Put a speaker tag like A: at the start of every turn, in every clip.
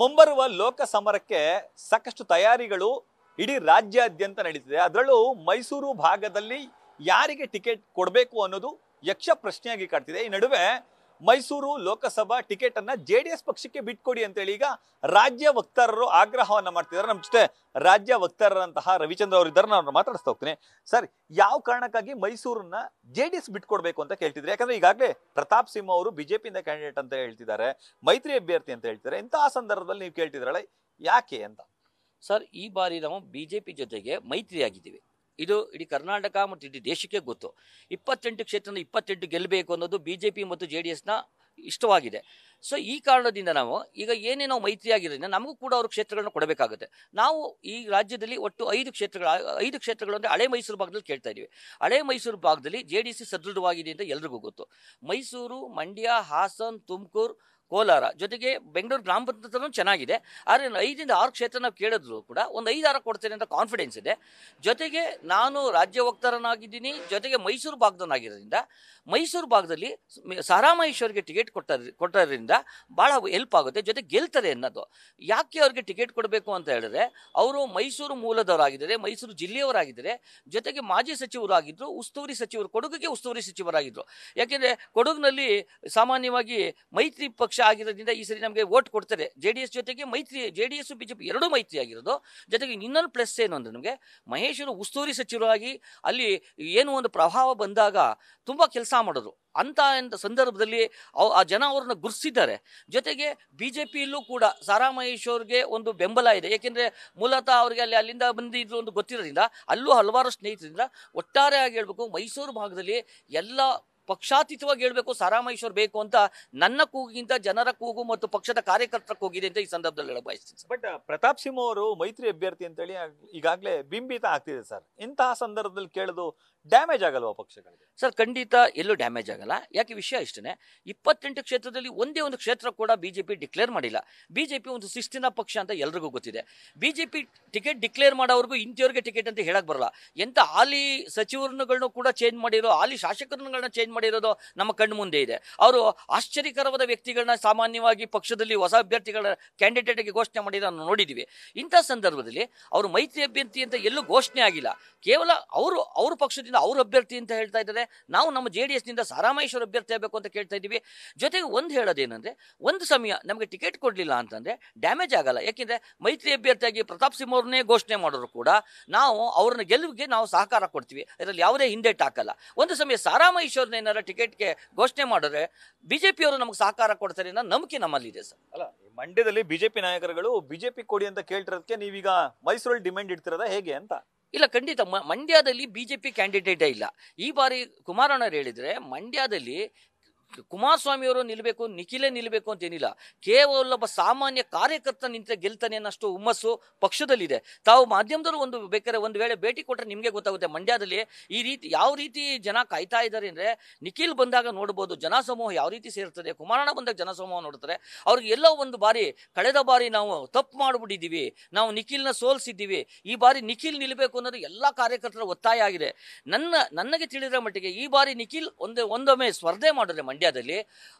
A: ಮುಂಬರುವ ಲೋಕ ಸಮರಕ್ಕೆ ಸಾಕಷ್ಟು ತಯಾರಿಗಳು ಇಡೀ ರಾಜ್ಯಾದ್ಯಂತ ನಡೀತಿದೆ ಅದರಲ್ಲೂ ಮೈಸೂರು ಭಾಗದಲ್ಲಿ ಯಾರಿಗೆ ಟಿಕೆಟ್ ಕೊಡಬೇಕು ಅನ್ನೋದು ಯಕ್ಷ ಪ್ರಶ್ನೆಯಾಗಿ ಕಾಡ್ತಿದೆ ಈ ನಡುವೆ ಮೈಸೂರು ಲೋಕಸಭಾ ಟಿಕೆಟ್ ಅನ್ನ ಎಸ್ ಪಕ್ಷಕ್ಕೆ ಬಿಟ್ಕೊಡಿ ಅಂತೇಳಿ ಈಗ ರಾಜ್ಯ ವಕ್ತಾರರು ಆಗ್ರಹವನ್ನ ಮಾಡ್ತಿದ್ದಾರೆ ನಮ್ಮ ಜೊತೆ ರಾಜ್ಯ ವಕ್ತಾರರಂತಹ ರವಿಚಂದ್ರ ಅವರು ಇದ್ದಾರೆ ನಾನು ಮಾತಾಡಿಸ್ತಾ ಹೋಗ್ತೀನಿ ಸರ್ ಯಾವ ಕಾರಣಕ್ಕಾಗಿ ಮೈಸೂರನ್ನ ಎಸ್ ಬಿಟ್ಕೊಡ್ಬೇಕು ಅಂತ ಕೇಳ್ತಿದ್ರು ಯಾಕಂದ್ರೆ ಈಗಾಗಲೇ ಪ್ರತಾಪ್ ಸಿಂಹ ಅವರು ಬಿಜೆಪಿಯಿಂದ ಕ್ಯಾಂಡಿಡೇಟ್ ಅಂತ ಹೇಳ್ತಿದ್ದಾರೆ ಮೈತ್ರಿ ಅಭ್ಯರ್ಥಿ ಅಂತ ಹೇಳ್ತಿದ್ದಾರೆ ಇಂತಹ ಸಂದರ್ಭದಲ್ಲಿ ನೀವು ಕೇಳ್ತಿದ್ರಲ್ಲ ಯಾಕೆ ಅಂತ ಸರ್ ಈ ಬಾರಿ ನಾವು ಬಿಜೆಪಿ ಜೊತೆಗೆ ಮೈತ್ರಿ
B: ಆಗಿದ್ದೀವಿ ಇದು ಇಡೀ ಕರ್ನಾಟಕ ಮತ್ತು ಇಡೀ ದೇಶಕ್ಕೆ ಗೊತ್ತು ಇಪ್ಪತ್ತೆಂಟು ಕ್ಷೇತ್ರದಿಂದ ಇಪ್ಪತ್ತೆಂಟು ಗೆಲ್ಲಬೇಕು ಅನ್ನೋದು ಬಿ ಜೆ ಪಿ ಮತ್ತು ಜೆ ಡಿ ಎಸ್ನ ಇಷ್ಟವಾಗಿದೆ ಸೊ ಈ ಕಾರಣದಿಂದ ನಾವು ಈಗ ಏನೇ ನಾವು ಆಗಿರೋದ್ರಿಂದ ನಮಗೂ ಕೂಡ ಅವರು ಕ್ಷೇತ್ರಗಳನ್ನ ಕೊಡಬೇಕಾಗುತ್ತೆ ನಾವು ಈ ರಾಜ್ಯದಲ್ಲಿ ಒಟ್ಟು ಐದು ಕ್ಷೇತ್ರಗಳ ಐದು ಕ್ಷೇತ್ರಗಳು ಅಂದರೆ ಹಳೆ ಮೈಸೂರು ಭಾಗದಲ್ಲಿ ಕೇಳ್ತಾ ಇದ್ದೀವಿ ಹಳೆ ಮೈಸೂರು ಭಾಗದಲ್ಲಿ ಜೆ ಡಿ ಸಿ ಸದೃಢವಾಗಿದೆ ಅಂತ ಎಲ್ರಿಗೂ ಗೊತ್ತು ಮೈಸೂರು ಮಂಡ್ಯ ಹಾಸನ್ ತುಮಕೂರು ಕೋಲಾರ ಜೊತೆಗೆ ಬೆಂಗಳೂರು ಗ್ರಾಮ ಪಂಚಾಯತ್ನೂ ಚೆನ್ನಾಗಿದೆ ಆದರೆ ಐದರಿಂದ ಆರು ಕ್ಷೇತ್ರ ನಾವು ಕೇಳಿದ್ರು ಕೂಡ ಒಂದು ಐದಾರು ಕೊಡ್ತೇನೆ ಅಂತ ಕಾನ್ಫಿಡೆನ್ಸ್ ಇದೆ ಜೊತೆಗೆ ನಾನು ರಾಜ್ಯ ವಕ್ತಾರನಾಗಿದ್ದೀನಿ ಜೊತೆಗೆ ಮೈಸೂರು ಭಾಗದವನಾಗಿರೋದ್ರಿಂದ ಮೈಸೂರು ಭಾಗದಲ್ಲಿ ಸಾರಾಮಹೇಶ್ವರಿಗೆ ಟಿಕೆಟ್ ಕೊಟ್ಟ ಕೊಟ್ಟೋದ್ರಿಂದ ಭಾಳ ಹೆಲ್ಪ್ ಆಗುತ್ತೆ ಜೊತೆ ಗೆಲ್ತಾರೆ ಅನ್ನೋದು ಯಾಕೆ ಅವ್ರಿಗೆ ಟಿಕೆಟ್ ಕೊಡಬೇಕು ಅಂತ ಹೇಳಿದ್ರೆ ಅವರು ಮೈಸೂರು ಮೂಲದವರಾಗಿದ್ದಾರೆ ಮೈಸೂರು ಜಿಲ್ಲೆಯವರಾಗಿದ್ದಾರೆ ಜೊತೆಗೆ ಮಾಜಿ ಸಚಿವರಾಗಿದ್ದರು ಉಸ್ತುವಾರಿ ಸಚಿವರು ಕೊಡಗಿಗೆ ಉಸ್ತುವಾರಿ ಸಚಿವರಾಗಿದ್ದರು ಯಾಕೆಂದರೆ ಕೊಡಗಿನಲ್ಲಿ ಸಾಮಾನ್ಯವಾಗಿ ಮೈತ್ರಿ ಪಕ್ಷ ಪಕ್ಷ ಆಗಿರೋದ್ರಿಂದ ಈ ಸರಿ ನಮಗೆ ವೋಟ್ ಕೊಡ್ತಾರೆ ಜೆ ಡಿ ಎಸ್ ಜೊತೆಗೆ ಮೈತ್ರಿ ಜೆ ಡಿ ಎಸ್ ಬಿಜೆಪಿ ಎರಡೂ ಮೈತ್ರಿ ಆಗಿರೋದು ಜೊತೆಗೆ ಇನ್ನೊಂದು ಪ್ಲಸ್ ಏನು ಅಂದರೆ ನಮಗೆ ಮಹೇಶ್ವರು ಉಸ್ತುವಾರಿ ಸಚಿವರಾಗಿ ಅಲ್ಲಿ ಏನು ಒಂದು ಪ್ರಭಾವ ಬಂದಾಗ ತುಂಬ ಕೆಲಸ ಮಾಡೋದು ಅಂತ ಸಂದರ್ಭದಲ್ಲಿ ಆ ಜನ ಅವ್ರನ್ನ ಗುರುಸಿದ್ದಾರೆ ಜೊತೆಗೆ ಬಿ ಜೆ ಪಿಯಲ್ಲೂ ಕೂಡ ಸಾರಾ ಮಹೇಶ್ ಅವ್ರಿಗೆ ಒಂದು ಬೆಂಬಲ ಇದೆ ಏಕೆಂದರೆ ಮೂಲತಃ ಅವರಿಗೆ ಅಲ್ಲಿ ಅಲ್ಲಿಂದ ಬಂದಿದ್ರು ಒಂದು ಗೊತ್ತಿರೋದ್ರಿಂದ ಅಲ್ಲೂ ಹಲವಾರು ಸ್ನೇಹಿತರಿಂದ ಆಗಿ ಹೇಳಬೇಕು ಮೈಸೂರು ಭಾಗದಲ್ಲಿ ಎಲ್ಲ ಪಕ್ಷಾತೀತವಾಗಿ ಹೇಳಬೇಕು ಸಾರಾಮಹೇಶ್ವರ್ ಬೇಕು ಅಂತ ನನ್ನ ಕೂಗಿಗಿಂತ ಜನರ ಕೂಗು ಮತ್ತು ಪಕ್ಷದ ಕಾರ್ಯಕರ್ತರ ಕೂಗಿದೆ ಅಂತ ಈ ಸಂದರ್ಭದಲ್ಲಿ ಹೇಳ ಬಯಸ್ತೀನಿ
A: ಬಟ್ uh, ಪ್ರತಾಪ್ ಸಿಂಹ ಅವರು ಮೈತ್ರಿ ಅಭ್ಯರ್ಥಿ ಅಂತೇಳಿ ಈಗಾಗಲೇ ಬಿಂಬಿತ ಆಗ್ತಿದೆ ಸರ್ ಇಂತಹ ಸಂದರ್ಭದಲ್ಲಿ ಕೇಳೋದು ಡ್ಯಾಮೇಜ್ ಆಗಲ್ವಾ ಪಕ್ಷಗಳಿಗೆ ಸರ್ ಖಂಡಿತ ಎಲ್ಲೂ ಡ್ಯಾಮೇಜ್ ಆಗಲ್ಲ
B: ಯಾಕೆ ವಿಷಯ ಇಷ್ಟೇ ಇಪ್ಪತ್ತೆಂಟು ಕ್ಷೇತ್ರದಲ್ಲಿ ಒಂದೇ ಒಂದು ಕ್ಷೇತ್ರ ಕೂಡ ಬಿಜೆಪಿ ಡಿಕ್ಲೇರ್ ಮಾಡಿಲ್ಲ ಬಿಜೆಪಿ ಒಂದು ಶಿಸ್ತಿನ ಪಕ್ಷ ಅಂತ ಎಲ್ರಿಗೂ ಗೊತ್ತಿದೆ ಬಿಜೆಪಿ ಟಿಕೆಟ್ ಡಿಕ್ಲೇರ್ ಮಾಡೋವರೆಗೂ ಇಂಥವ್ರಿಗೆ ಟಿಕೆಟ್ ಅಂತ ಹೇಳಕ್ ಬರಲ್ಲ ಎಂತ ಹಾಲಿ ಸಚಿವರುಗಳನ್ನು ಕೂಡ ಚೇಂಜ್ ಮಾಡಿರೋ ಹಾಲಿ ಶಾಸಕರನ್ನು ಚೇಂಜ್ ಮಾಡಿರೋದು ನಮ್ಮ ಕಣ್ಣು ಮುಂದೆ ಇದೆ ಅವರು ಆಶ್ಚರ್ಯಕರವಾದ ವ್ಯಕ್ತಿಗಳನ್ನ ಸಾಮಾನ್ಯವಾಗಿ ಪಕ್ಷದಲ್ಲಿ ಹೊಸ ಅಭ್ಯರ್ಥಿಗಳ ಕ್ಯಾಂಡಿಡೇಟ್ಗೆ ಘೋಷಣೆ ಮಾಡಿರೋದನ್ನು ನೋಡಿದ್ದೀವಿ ಇಂಥ ಸಂದರ್ಭದಲ್ಲಿ ಅವರು ಮೈತ್ರಿ ಅಭ್ಯರ್ಥಿ ಅಂತ ಎಲ್ಲೂ ಘೋಷಣೆ ಆಗಿಲ್ಲ ಕೇವಲ ಅವರು ಅವ್ರ ಪಕ್ಷದಿಂದ ಅವ್ರ ಅಭ್ಯರ್ಥಿ ಅಂತ ಹೇಳ್ತಾ ಇದ್ದಾರೆ ನಾವು ನಮ್ಮ ಜೆ ಡಿ ಎಸ್ನಿಂದ ಸಾರಾಮಹೇಶ್ವರ ಅಭ್ಯರ್ಥಿ ಆಗಬೇಕು ಅಂತ ಕೇಳ್ತಾ ಇದ್ದೀವಿ ಜೊತೆಗೆ ಒಂದು ಹೇಳೋದೇನಂದ್ರೆ ಒಂದು ಸಮಯ ನಮಗೆ ಟಿಕೆಟ್ ಕೊಡಲಿಲ್ಲ ಅಂತಂದರೆ ಡ್ಯಾಮೇಜ್ ಆಗಲ್ಲ ಯಾಕೆಂದರೆ ಮೈತ್ರಿ ಅಭ್ಯರ್ಥಿಯಾಗಿ ಪ್ರತಾಪ್ ಸಿಂಹ ಅವ್ರನ್ನೇ ಘೋಷಣೆ ಮಾಡೋರು ಕೂಡ ನಾವು ಅವ್ರನ್ನ ಗೆಲುವಿಗೆ ನಾವು ಸಹಕಾರ ಕೊಡ್ತೀವಿ ಅದರಲ್ಲಿ ಯಾವುದೇ ಹಿಂದೆಟ್ ಹಾಕಲ್ಲ ಒಂದು ಸಮಯ ಸಾರಾಮೈಶ್ವರನ್ನ ಏನಾರ ಟಿಕೆಟ್ಗೆ
A: ಘೋಷಣೆ ಮಾಡಿದ್ರೆ ಬಿಜೆಪಿಯವರು ನಮಗೆ ಸಹಕಾರ ಕೊಡ್ತಾರೆ ಅನ್ನೋ ನಂಬಿಕೆ ನಮ್ಮಲ್ಲಿದೆ ಸರ್ ಅಲ್ಲ ಮಂಡ್ಯದಲ್ಲಿ ಬಿಜೆಪಿ ನಾಯಕರುಗಳು ಬಿಜೆಪಿ ಕೊಡಿ ಅಂತ ಕೇಳ್ತಿರೋದಕ್ಕೆ ನೀವೀಗ ಮೈಸೂರಲ್ಲಿ ಡಿಮ್ಯಾಂಡ್ ಇಡ್ತಿರೋದ ಹೇಗೆ ಅಂತ ಇಲ್ಲ ಖಂಡಿತ
B: ಮಂಡ್ಯದಲ್ಲಿ ಬಿಜೆಪಿ ಕ್ಯಾಂಡಿಡೇಟೇ ಇಲ್ಲ ಈ ಬಾರಿ ಕುಮಾರಣ್ಣ ಹೇಳಿದ್ರೆ ಮಂಡ್ಯದಲ್ಲಿ ಕುಮಾರಸ್ವಾಮಿಯವರು ನಿಲ್ಲಬೇಕು ನಿಖಿಲೇ ನಿಲ್ಲಬೇಕು ಅಂತೇನಿಲ್ಲ ಕೇವಲ ಒಬ್ಬ ಸಾಮಾನ್ಯ ಕಾರ್ಯಕರ್ತ ನಿಂತ ಗೆಲ್ತಾನೆ ಅನ್ನಷ್ಟು ಹುಮ್ಮಸ್ಸು ಪಕ್ಷದಲ್ಲಿದೆ ತಾವು ಮಾಧ್ಯಮದವರು ಒಂದು ಬೇಕಾದ್ರೆ ಒಂದು ವೇಳೆ ಭೇಟಿ ಕೊಟ್ಟರೆ ನಿಮಗೆ ಗೊತ್ತಾಗುತ್ತೆ ಮಂಡ್ಯದಲ್ಲಿ ಈ ರೀತಿ ಯಾವ ರೀತಿ ಜನ ಕಾಯ್ತಾ ಇದ್ದಾರೆ ಅಂದರೆ ನಿಖಿಲ್ ಬಂದಾಗ ನೋಡ್ಬೋದು ಜನಸಮೂಹ ಯಾವ ರೀತಿ ಸೇರ್ತದೆ ಕುಮಾರಣ್ಣ ಬಂದಾಗ ಜನಸಮೂಹ ನೋಡ್ತಾರೆ ಅವ್ರಿಗೆ ಎಲ್ಲೋ ಒಂದು ಬಾರಿ ಕಳೆದ ಬಾರಿ ನಾವು ತಪ್ಪು ಮಾಡಿಬಿಟ್ಟಿದ್ದೀವಿ ನಾವು ನಿಖಿಲ್ನ ಸೋಲಿಸಿದ್ದೀವಿ ಈ ಬಾರಿ ನಿಖಿಲ್ ನಿಲ್ಲಬೇಕು ಅನ್ನೋದು ಎಲ್ಲ ಕಾರ್ಯಕರ್ತರ ಒತ್ತಾಯ ಆಗಿದೆ ನನ್ನ ನನಗೆ ತಿಳಿದ ಮಟ್ಟಿಗೆ ಈ ಬಾರಿ ನಿಖಿಲ್ ಒಂದೇ ಒಂದೊಮ್ಮೆ ಸ್ಪರ್ಧೆ ಮಾಡಿದ್ರೆ ಮಂಡ್ಯ ಮಂಡ್ಯದಲ್ಲಿ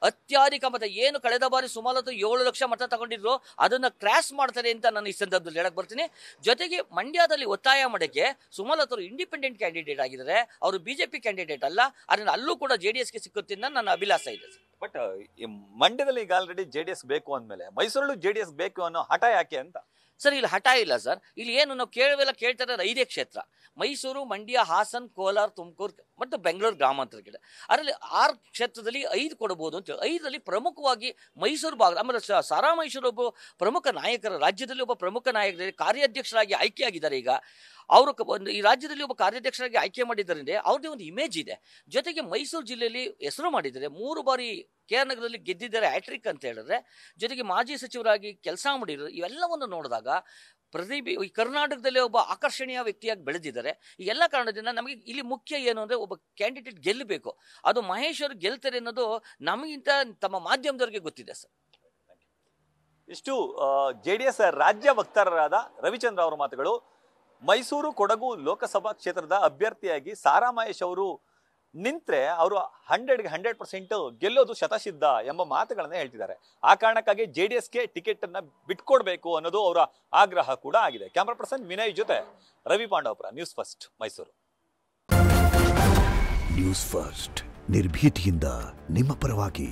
B: ಅತ್ಯಧಿಕ ಮತ ಏನು ಕಳೆದ ಬಾರಿ ಸುಮಾರು ಏಳು ಲಕ್ಷ ಮತ ತಗೊಂಡಿದ್ರು ಅದನ್ನ ಕ್ರಾಶ್ ಮಾಡ್ತಾರೆ ಅಂತ ನಾನು ಈ ಸಂದರ್ಭದಲ್ಲಿ ಹೇಳಕ್ ಬರ್ತೀನಿ ಜೊತೆಗೆ ಮಂಡ್ಯದಲ್ಲಿ ಒತ್ತಾಯ ಮಾಡೋಕ್ಕೆ ಸುಮಲತರು ಇಂಡಿಪೆಂಡೆಂಟ್ ಕ್ಯಾಂಡಿಡೇಟ್ ಆಗಿದ್ದಾರೆ ಅವರು ಬಿಜೆಪಿ ಕ್ಯಾಂಡಿಡೇಟ್ ಅಲ್ಲ ಅದನ್ನ ಅಲ್ಲೂ ಕೂಡ ಜೆ ಡಿ ಎಸ್ಗೆ ಸಿಕ್ಕುತ್ತಿಂದ
A: ನನ್ನ ಅಭಿಲಾಸ ಇದೆ ಬಟ್ ಮಂಡ್ಯದಲ್ಲಿ ಈಗ ಆಲ್ರೆಡಿ ಜೆ ಡಿ ಎಸ್ ಬೇಕು ಅಂದಮೇಲೆ ಮೈಸೂರಲ್ಲೂ ಜೆ ಡಿ ಎಸ್ ಬೇಕು ಅನ್ನೋ ಹಠ ಯಾಕೆ ಅಂತ ಸರ್ ಇಲ್ಲಿ ಹಠ ಇಲ್ಲ ಸರ್ ಇಲ್ಲಿ ಏನು ನಾವು ಕೇಳುವೆಲ್ಲ ಕೇಳ್ತಾರೆ ಐದೇ ಕ್ಷೇತ್ರ
B: ಮೈಸೂರು ಮಂಡ್ಯ ಹಾಸನ್ ಕೋಲಾರ ತುಮಕೂರು ಮತ್ತು ಬೆಂಗಳೂರು ಗ್ರಾಮಾಂತರ ಕಡೆ ಅದರಲ್ಲಿ ಆರು ಕ್ಷೇತ್ರದಲ್ಲಿ ಐದು ಕೊಡಬಹುದು ಅಂತ ಐದರಲ್ಲಿ ಪ್ರಮುಖವಾಗಿ ಮೈಸೂರು ಭಾಗ ಆಮೇಲೆ ಸಾರಾ ಮೈಸೂರು ಒಬ್ಬ ಪ್ರಮುಖ ನಾಯಕರ ರಾಜ್ಯದಲ್ಲಿ ಒಬ್ಬ ಪ್ರಮುಖ ನಾಯಕರ ಕಾರ್ಯಾಧ್ಯಕ್ಷರಾಗಿ ಆಯ್ಕೆಯಾಗಿದ್ದಾರೆ ಈಗ ಅವರು ಈ ರಾಜ್ಯದಲ್ಲಿ ಒಬ್ಬ ಕಾರ್ಯಾಧ್ಯಕ್ಷರಾಗಿ ಆಯ್ಕೆ ಮಾಡಿದ್ದರಿಂದ ಅವ್ರದ್ದೇ ಒಂದು ಇಮೇಜ್ ಇದೆ ಜೊತೆಗೆ ಮೈಸೂರು ಜಿಲ್ಲೆಯಲ್ಲಿ ಹೆಸರು ಮಾಡಿದರೆ ಮೂರು ಬಾರಿ ಕೆ ಆರ್ ನಗರದಲ್ಲಿ ಗೆದ್ದಿದ್ದಾರೆ ಹ್ಯಾಟ್ರಿಕ್ ಅಂತ ಹೇಳಿದ್ರೆ ಜೊತೆಗೆ ಮಾಜಿ ಸಚಿವರಾಗಿ ಕೆಲಸ ಮಾಡಿದ್ರು ಇವೆಲ್ಲವನ್ನು ನೋಡಿದಾಗ ಪ್ರತಿಭೆ ಈ ಕರ್ನಾಟಕದಲ್ಲಿ ಒಬ್ಬ ಆಕರ್ಷಣೀಯ ವ್ಯಕ್ತಿಯಾಗಿ ಬೆಳೆದಿದ್ದಾರೆ ಈ ಎಲ್ಲ ಕಾರಣದಿಂದ ನಮಗೆ ಇಲ್ಲಿ ಮುಖ್ಯ ಏನು ಅಂದರೆ ಒಬ್ಬ ಕ್ಯಾಂಡಿಡೇಟ್ ಗೆಲ್ಲಬೇಕು ಅದು ಮಹೇಶ್ ಅವರು ಗೆಲ್ತಾರೆ ಅನ್ನೋದು ನಮಗಿಂತ ತಮ್ಮ ಮಾಧ್ಯಮದವರಿಗೆ ಗೊತ್ತಿದೆ
A: ಸರ್ ಇಷ್ಟು ಜೆ ಡಿ ಎಸ್ ರಾಜ್ಯ ವಕ್ತಾರರಾದ ರವಿಚಂದ್ರ ಅವರ ಮಾತುಗಳು ಮೈಸೂರು ಕೊಡಗು ಲೋಕಸಭಾ ಕ್ಷೇತ್ರದ ಅಭ್ಯರ್ಥಿಯಾಗಿ ಸಾರಾ ಮಹೇಶ್ ಅವರು ನಿಂತ್ರೆ ಅವರು ಹಂಡ್ರೆಡ್ಗೆ ಹಂಡ್ರೆಡ್ ಪರ್ಸೆಂಟ್ ಗೆಲ್ಲೋದು ಶತಸಿದ್ಧ ಎಂಬ ಮಾತುಗಳನ್ನ ಹೇಳ್ತಿದ್ದಾರೆ ಆ ಕಾರಣಕ್ಕಾಗಿ ಜೆ ಡಿ ಎಸ್ಗೆ ಟಿಕೆಟ್ ಅನ್ನ ಬಿಟ್ಕೊಡ್ಬೇಕು ಅನ್ನೋದು ಅವರ ಆಗ್ರಹ ಕೂಡ ಆಗಿದೆ ಕ್ಯಾಮ್ರಾ ಪರ್ಸನ್ ವಿನಯ್ ಜೊತೆ Ravi Pandavapura news first Mysuru news first ನಿರ್ಭೀತಿಯಿಂದ ನಿಮ್ಮ ಪರವಾಗಿ